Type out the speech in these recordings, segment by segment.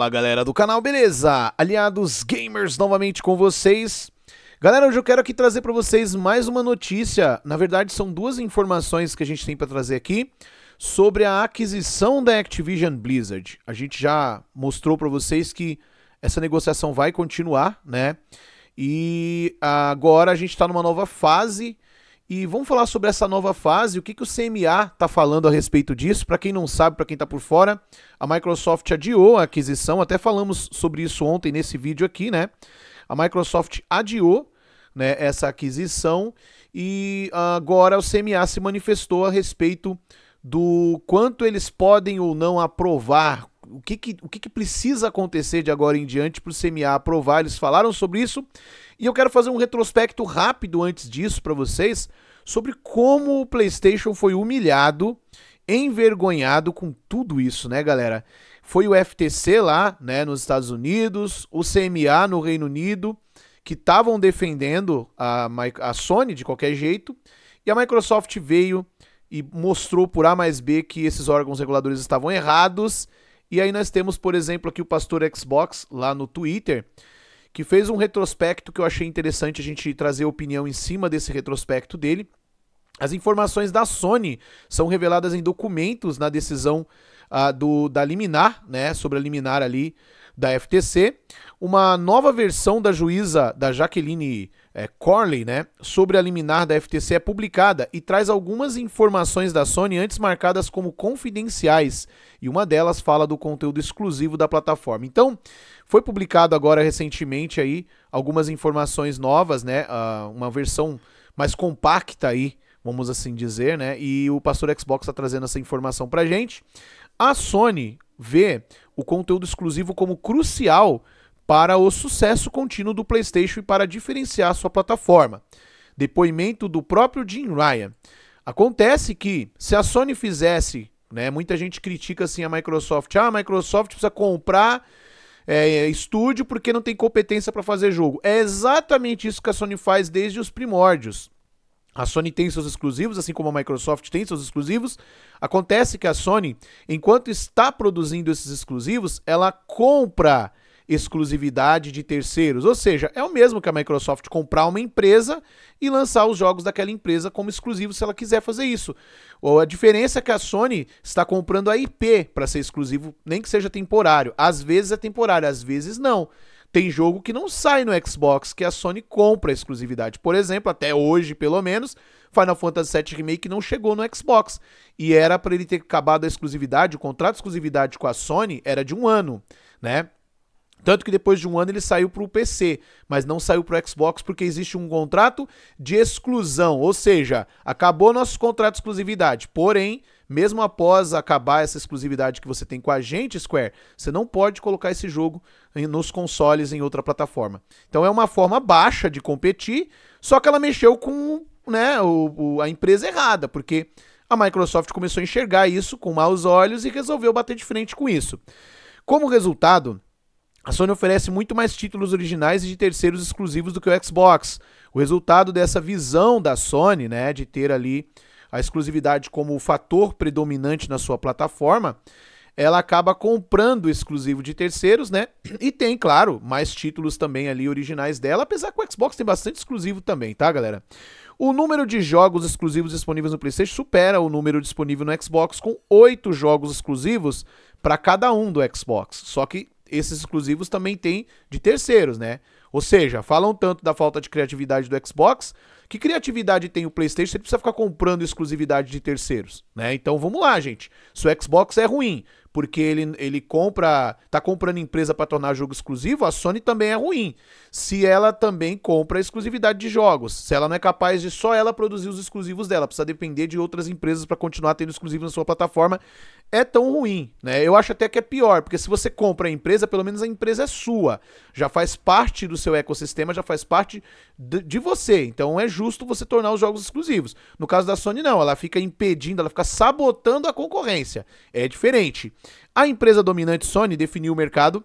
Fala galera do canal, beleza? Aliados Gamers novamente com vocês. Galera, hoje eu quero aqui trazer para vocês mais uma notícia. Na verdade, são duas informações que a gente tem para trazer aqui sobre a aquisição da Activision Blizzard. A gente já mostrou para vocês que essa negociação vai continuar, né? E agora a gente está numa nova fase e vamos falar sobre essa nova fase, o que, que o CMA está falando a respeito disso. Para quem não sabe, para quem está por fora, a Microsoft adiou a aquisição, até falamos sobre isso ontem nesse vídeo aqui, né? A Microsoft adiou né, essa aquisição e agora o CMA se manifestou a respeito do quanto eles podem ou não aprovar o que, que, o que, que precisa acontecer de agora em diante para o CMA aprovar. Eles falaram sobre isso e eu quero fazer um retrospecto rápido antes disso para vocês sobre como o PlayStation foi humilhado, envergonhado com tudo isso, né, galera? Foi o FTC lá, né, nos Estados Unidos, o CMA no Reino Unido, que estavam defendendo a, a Sony de qualquer jeito, e a Microsoft veio e mostrou por A mais B que esses órgãos reguladores estavam errados e aí nós temos, por exemplo, aqui o Pastor Xbox lá no Twitter, que fez um retrospecto que eu achei interessante a gente trazer opinião em cima desse retrospecto dele. As informações da Sony são reveladas em documentos na decisão ah, do, da liminar, né, sobre a liminar ali da FTC, uma nova versão da juíza da Jaqueline é, Corley, né, sobre a liminar da FTC é publicada e traz algumas informações da Sony antes marcadas como confidenciais, e uma delas fala do conteúdo exclusivo da plataforma. Então, foi publicado agora recentemente aí algumas informações novas, né, uh, uma versão mais compacta aí, vamos assim dizer, né, e o Pastor Xbox está trazendo essa informação pra gente. A Sony vê o conteúdo exclusivo como crucial para o sucesso contínuo do PlayStation e para diferenciar sua plataforma. Depoimento do próprio Jim Ryan. Acontece que se a Sony fizesse, né, muita gente critica assim a Microsoft, ah, a Microsoft precisa comprar é, estúdio porque não tem competência para fazer jogo. É exatamente isso que a Sony faz desde os primórdios. A Sony tem seus exclusivos, assim como a Microsoft tem seus exclusivos. Acontece que a Sony, enquanto está produzindo esses exclusivos, ela compra exclusividade de terceiros. Ou seja, é o mesmo que a Microsoft comprar uma empresa e lançar os jogos daquela empresa como exclusivo se ela quiser fazer isso. Ou a diferença é que a Sony está comprando a IP para ser exclusivo, nem que seja temporário. Às vezes é temporário, às vezes não. Tem jogo que não sai no Xbox, que a Sony compra a exclusividade. Por exemplo, até hoje, pelo menos, Final Fantasy VII Remake não chegou no Xbox. E era para ele ter acabado a exclusividade, o contrato de exclusividade com a Sony era de um ano, né? Tanto que depois de um ano ele saiu para o PC, mas não saiu para o Xbox porque existe um contrato de exclusão, ou seja, acabou nosso contrato de exclusividade. Porém, mesmo após acabar essa exclusividade que você tem com a gente, Square, você não pode colocar esse jogo nos consoles em outra plataforma. Então é uma forma baixa de competir, só que ela mexeu com né, o, o, a empresa errada, porque a Microsoft começou a enxergar isso com maus olhos e resolveu bater de frente com isso. Como resultado, a Sony oferece muito mais títulos originais e de terceiros exclusivos do que o Xbox. O resultado dessa visão da Sony, né, de ter ali a exclusividade como o fator predominante na sua plataforma, ela acaba comprando exclusivo de terceiros, né? E tem, claro, mais títulos também ali originais dela, apesar que o Xbox tem bastante exclusivo também, tá, galera? O número de jogos exclusivos disponíveis no PlayStation supera o número disponível no Xbox, com oito jogos exclusivos para cada um do Xbox. Só que esses exclusivos também tem de terceiros, né? Ou seja, falam tanto da falta de criatividade do Xbox, que criatividade tem o PlayStation? Você precisa ficar comprando exclusividade de terceiros, né? Então vamos lá, gente. Se o Xbox é ruim, porque ele, ele compra, tá comprando empresa para tornar jogo exclusivo, a Sony também é ruim. Se ela também compra exclusividade de jogos, se ela não é capaz de só ela produzir os exclusivos dela, precisa depender de outras empresas para continuar tendo exclusivo na sua plataforma, é tão ruim, né? Eu acho até que é pior, porque se você compra a empresa, pelo menos a empresa é sua, já faz parte do seu ecossistema já faz parte de, de você. Então é justo você tornar os jogos exclusivos. No caso da Sony, não. Ela fica impedindo, ela fica sabotando a concorrência. É diferente. A empresa dominante Sony definiu o mercado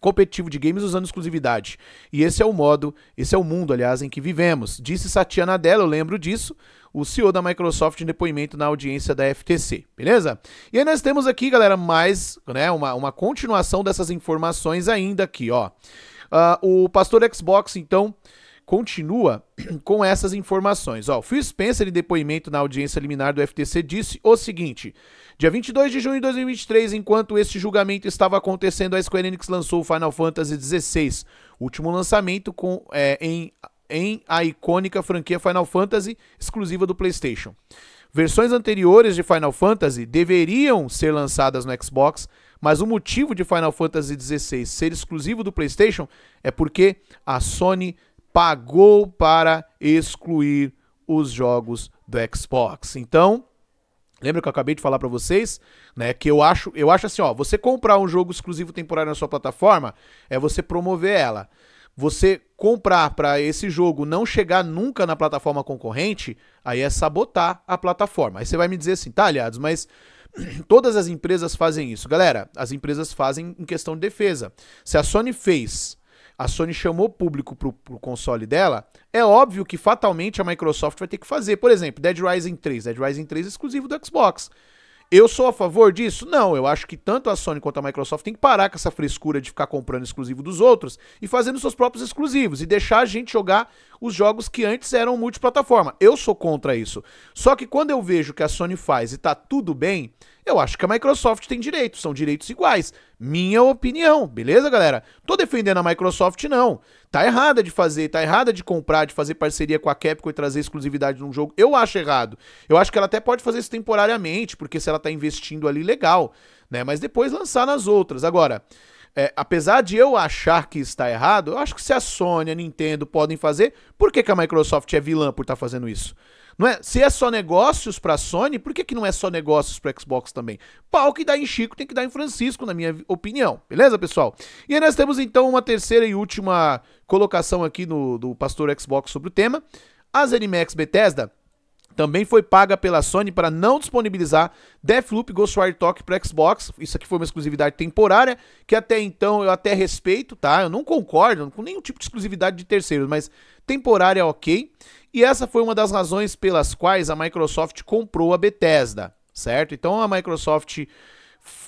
competitivo de games usando exclusividade. E esse é o modo, esse é o mundo, aliás, em que vivemos. Disse Satya Nadella, eu lembro disso, o CEO da Microsoft em depoimento na audiência da FTC, beleza? E aí nós temos aqui, galera, mais, né, uma, uma continuação dessas informações ainda aqui, ó. Uh, o pastor Xbox, então, continua com essas informações. Ó, o Phil Spencer, em depoimento na audiência liminar do FTC, disse o seguinte: dia 22 de junho de 2023, enquanto este julgamento estava acontecendo, a Square Enix lançou o Final Fantasy XVI, último lançamento com, é, em, em a icônica franquia Final Fantasy, exclusiva do PlayStation. Versões anteriores de Final Fantasy deveriam ser lançadas no Xbox, mas o motivo de Final Fantasy XVI ser exclusivo do PlayStation é porque a Sony pagou para excluir os jogos do Xbox. Então, Lembra que eu acabei de falar para vocês, né, que eu acho, eu acho assim, ó, você comprar um jogo exclusivo temporário na sua plataforma é você promover ela. Você comprar para esse jogo não chegar nunca na plataforma concorrente, aí é sabotar a plataforma. Aí você vai me dizer assim, tá, aliados, mas Todas as empresas fazem isso. Galera, as empresas fazem em questão de defesa. Se a Sony fez, a Sony chamou o público para o console dela, é óbvio que fatalmente a Microsoft vai ter que fazer. Por exemplo, Dead Rising 3. Dead Rising 3 é exclusivo do Xbox. Eu sou a favor disso? Não, eu acho que tanto a Sony quanto a Microsoft tem que parar com essa frescura de ficar comprando exclusivo dos outros e fazendo seus próprios exclusivos e deixar a gente jogar os jogos que antes eram multiplataforma. Eu sou contra isso. Só que quando eu vejo que a Sony faz e tá tudo bem, eu acho que a Microsoft tem direito, são direitos iguais. Minha opinião, beleza, galera? Tô defendendo a Microsoft não tá errada de fazer, tá errada de comprar, de fazer parceria com a Capcom e trazer exclusividade num jogo. Eu acho errado. Eu acho que ela até pode fazer isso temporariamente, porque se ela tá investindo ali, legal, né? Mas depois lançar nas outras. Agora, é, apesar de eu achar que está errado, eu acho que se a Sony, a Nintendo podem fazer, por que, que a Microsoft é vilã por estar tá fazendo isso? Não é? Se é só negócios para Sony, por que, que não é só negócios para Xbox também? Pau que dá em Chico tem que dar em Francisco, na minha opinião. Beleza, pessoal? E aí nós temos então uma terceira e última colocação aqui no, do Pastor Xbox sobre o tema. As Animex Bethesda também foi paga pela Sony para não disponibilizar Deathloop Ghostwire Talk para Xbox. Isso aqui foi uma exclusividade temporária, que até então eu até respeito, tá? Eu não concordo com nenhum tipo de exclusividade de terceiros, mas temporária ok. E essa foi uma das razões pelas quais a Microsoft comprou a Bethesda, certo? Então a Microsoft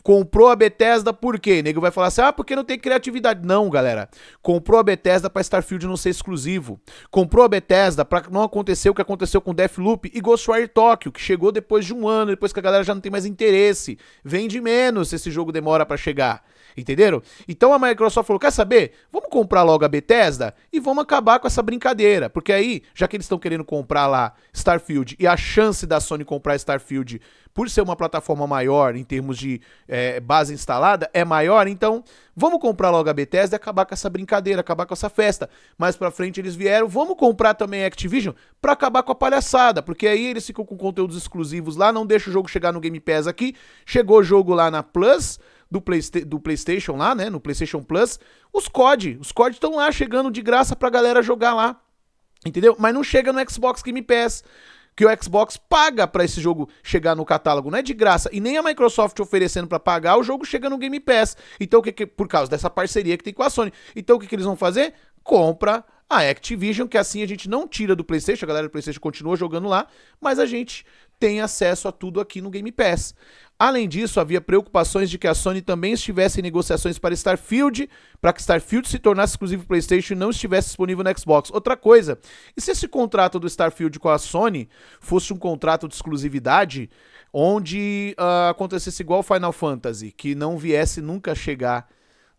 comprou a Bethesda por quê? O nego vai falar assim: ah, porque não tem criatividade. Não, galera. Comprou a Bethesda para Starfield não ser exclusivo. Comprou a Bethesda para não acontecer o que aconteceu com Deathloop e Ghostwire Tokyo, que chegou depois de um ano, depois que a galera já não tem mais interesse. Vende menos se esse jogo demora para chegar. Entenderam? Então a Microsoft falou: quer saber? Vamos comprar logo a Bethesda e vamos acabar com essa brincadeira. Porque aí, já que eles estão querendo comprar lá Starfield e a chance da Sony comprar Starfield por ser uma plataforma maior em termos de é, base instalada é maior, então vamos comprar logo a Bethesda e acabar com essa brincadeira, acabar com essa festa. Mais pra frente eles vieram, vamos comprar também a Activision pra acabar com a palhaçada, porque aí eles ficam com conteúdos exclusivos lá, não deixa o jogo chegar no Game Pass aqui. Chegou o jogo lá na Plus, do, Playsta do PlayStation lá, né? No PlayStation Plus, os COD. Os COD estão lá chegando de graça pra galera jogar lá. Entendeu? Mas não chega no Xbox Game Pass que o Xbox paga para esse jogo chegar no catálogo, não é de graça. E nem a Microsoft oferecendo para pagar, o jogo chega no Game Pass. Então o que, que por causa dessa parceria que tem com a Sony. Então o que, que eles vão fazer? Compra a Activision, que assim a gente não tira do PlayStation, a galera do PlayStation continua jogando lá, mas a gente tem acesso a tudo aqui no Game Pass. Além disso, havia preocupações de que a Sony também estivesse em negociações para Starfield, para que Starfield se tornasse exclusivo PlayStation e não estivesse disponível no Xbox. Outra coisa, e se esse contrato do Starfield com a Sony fosse um contrato de exclusividade, onde uh, acontecesse igual Final Fantasy, que não viesse nunca chegar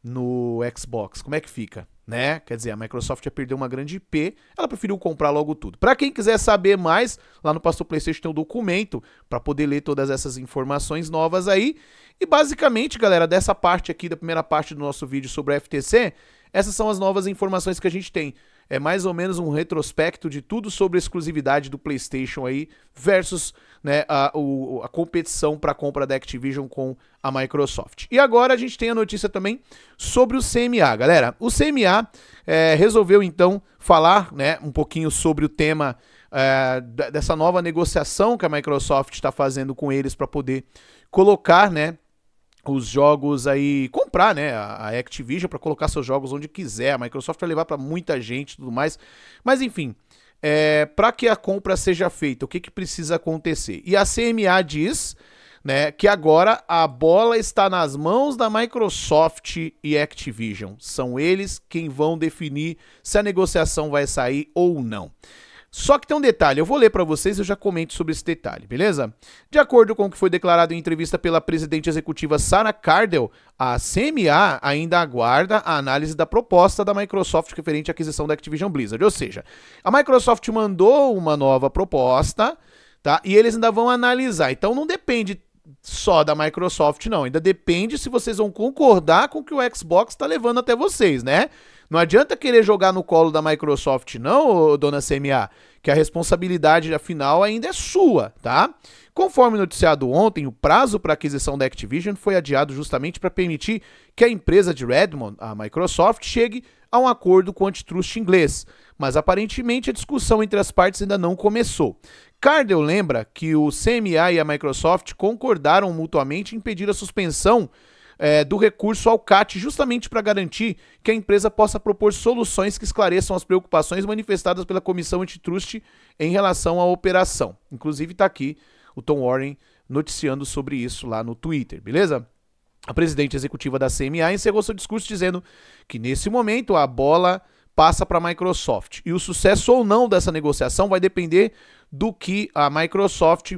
no Xbox? Como é que fica? né? Quer dizer, a Microsoft já perdeu uma grande IP, ela preferiu comprar logo tudo. Para quem quiser saber mais, lá no Pastor PlayStation tem um documento para poder ler todas essas informações novas aí. E basicamente, galera, dessa parte aqui da primeira parte do nosso vídeo sobre a FTC, essas são as novas informações que a gente tem é mais ou menos um retrospecto de tudo sobre a exclusividade do PlayStation aí versus né, a, o, a competição para a compra da Activision com a Microsoft. E agora a gente tem a notícia também sobre o CMA, galera. O CMA é, resolveu então falar né, um pouquinho sobre o tema é, dessa nova negociação que a Microsoft está fazendo com eles para poder colocar, né? os jogos aí comprar, né, a Activision para colocar seus jogos onde quiser, a Microsoft vai levar para muita gente, tudo mais. Mas enfim, é, para que a compra seja feita, o que, que precisa acontecer? E a CMA diz né, que agora a bola está nas mãos da Microsoft e Activision. São eles quem vão definir se a negociação vai sair ou não. Só que tem um detalhe, eu vou ler para vocês e eu já comento sobre esse detalhe, beleza? De acordo com o que foi declarado em entrevista pela presidente executiva Sarah Cardell, a CMA ainda aguarda a análise da proposta da Microsoft referente à aquisição da Activision Blizzard. Ou seja, a Microsoft mandou uma nova proposta, tá? E eles ainda vão analisar. Então não depende só da Microsoft, não. Ainda depende se vocês vão concordar com o que o Xbox está levando até vocês, né? Não adianta querer jogar no colo da Microsoft, não, dona CMA, que a responsabilidade afinal ainda é sua, tá? Conforme noticiado ontem, o prazo para aquisição da Activision foi adiado justamente para permitir que a empresa de Redmond, a Microsoft, chegue a um acordo com o antitrust inglês, mas aparentemente a discussão entre as partes ainda não começou. Cardell lembra que o CMA e a Microsoft concordaram mutuamente em pedir a suspensão é, do recurso ao CAT, justamente para garantir que a empresa possa propor soluções que esclareçam as preocupações manifestadas pela Comissão Antitrust em relação à operação. Inclusive, está aqui o Tom Warren noticiando sobre isso lá no Twitter, beleza? A presidente executiva da CMA encerrou seu discurso dizendo que, nesse momento, a bola passa para a Microsoft. E o sucesso ou não dessa negociação vai depender do que a Microsoft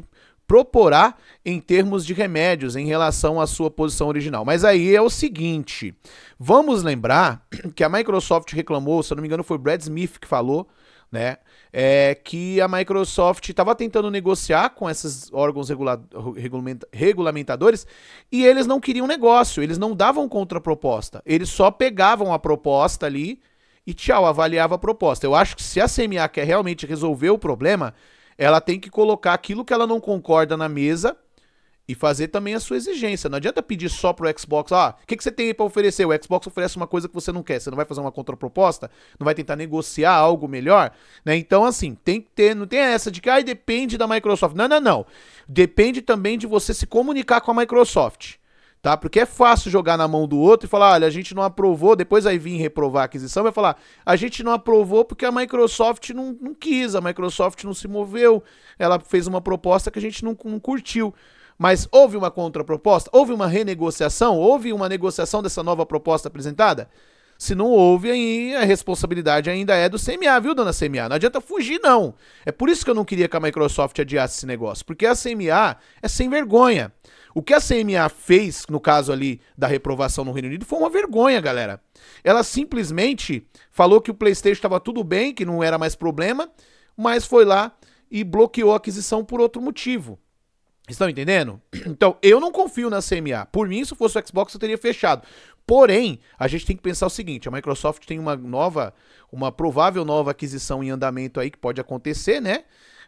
proporá em termos de remédios em relação à sua posição original. Mas aí é o seguinte, vamos lembrar que a Microsoft reclamou, se eu não me engano foi Brad Smith que falou, né, é, que a Microsoft estava tentando negociar com esses órgãos regula regulamenta regulamentadores e eles não queriam negócio, eles não davam contraproposta, eles só pegavam a proposta ali e tchau, avaliava a proposta. Eu acho que se a CMA quer realmente resolver o problema, ela tem que colocar aquilo que ela não concorda na mesa e fazer também a sua exigência. Não adianta pedir só pro Xbox, ah, o que, que você tem aí pra oferecer? O Xbox oferece uma coisa que você não quer. Você não vai fazer uma contraproposta? Não vai tentar negociar algo melhor? Né? Então, assim, tem que ter, não tem essa de que, ah, depende da Microsoft. Não, não, não. Depende também de você se comunicar com a Microsoft tá? Porque é fácil jogar na mão do outro e falar, olha, a gente não aprovou, depois vai vir reprovar a aquisição, vai falar, a gente não aprovou porque a Microsoft não, não quis, a Microsoft não se moveu, ela fez uma proposta que a gente não, não curtiu. Mas houve uma contraproposta? Houve uma renegociação? Houve uma negociação dessa nova proposta apresentada? Se não houve, aí a responsabilidade ainda é do CMA, viu, dona CMA? Não adianta fugir, não. É por isso que eu não queria que a Microsoft adiasse esse negócio, porque a CMA é sem vergonha. O que a CMA fez, no caso ali da reprovação no Reino Unido, foi uma vergonha, galera. Ela simplesmente falou que o PlayStation estava tudo bem, que não era mais problema, mas foi lá e bloqueou a aquisição por outro motivo. Estão entendendo? Então, eu não confio na CMA. Por mim, se fosse o Xbox, eu teria fechado. Porém, a gente tem que pensar o seguinte: a Microsoft tem uma nova, uma provável nova aquisição em andamento aí que pode acontecer, né?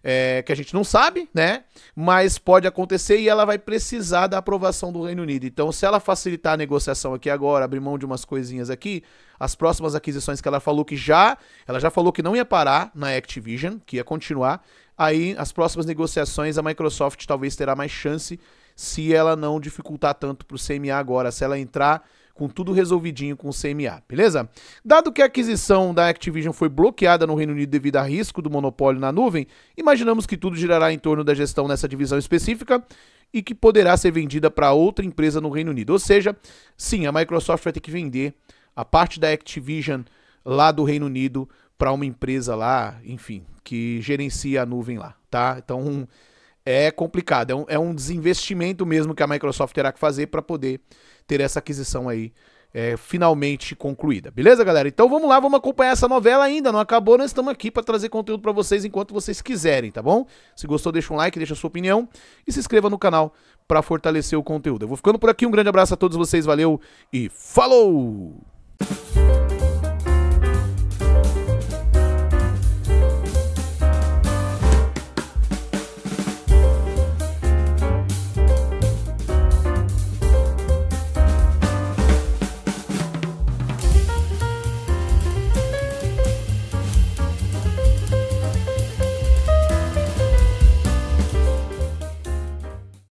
é, que a gente não sabe, né? Mas pode acontecer e ela vai precisar da aprovação do Reino Unido. Então, se ela facilitar a negociação aqui agora, abrir mão de umas coisinhas aqui, as próximas aquisições que ela falou que já, ela já falou que não ia parar na Activision, que ia continuar. Aí, as próximas negociações, a Microsoft talvez terá mais chance se ela não dificultar tanto para o CMA agora, se ela entrar com tudo resolvidinho com o CMA, beleza? Dado que a aquisição da Activision foi bloqueada no Reino Unido devido a risco do monopólio na nuvem, imaginamos que tudo girará em torno da gestão nessa divisão específica e que poderá ser vendida para outra empresa no Reino Unido. Ou seja, sim, a Microsoft vai ter que vender a parte da Activision lá do Reino Unido para uma empresa lá, enfim, que gerencia a nuvem lá, tá? Então, é complicado. É um, é um desinvestimento mesmo que a Microsoft terá que fazer para poder ter essa aquisição aí é, finalmente concluída. Beleza, galera? Então vamos lá, vamos acompanhar essa novela ainda. Não acabou, nós estamos aqui para trazer conteúdo para vocês enquanto vocês quiserem, tá bom? Se gostou, deixa um like, deixa a sua opinião e se inscreva no canal para fortalecer o conteúdo. Eu vou ficando por aqui. Um grande abraço a todos vocês, valeu e falou!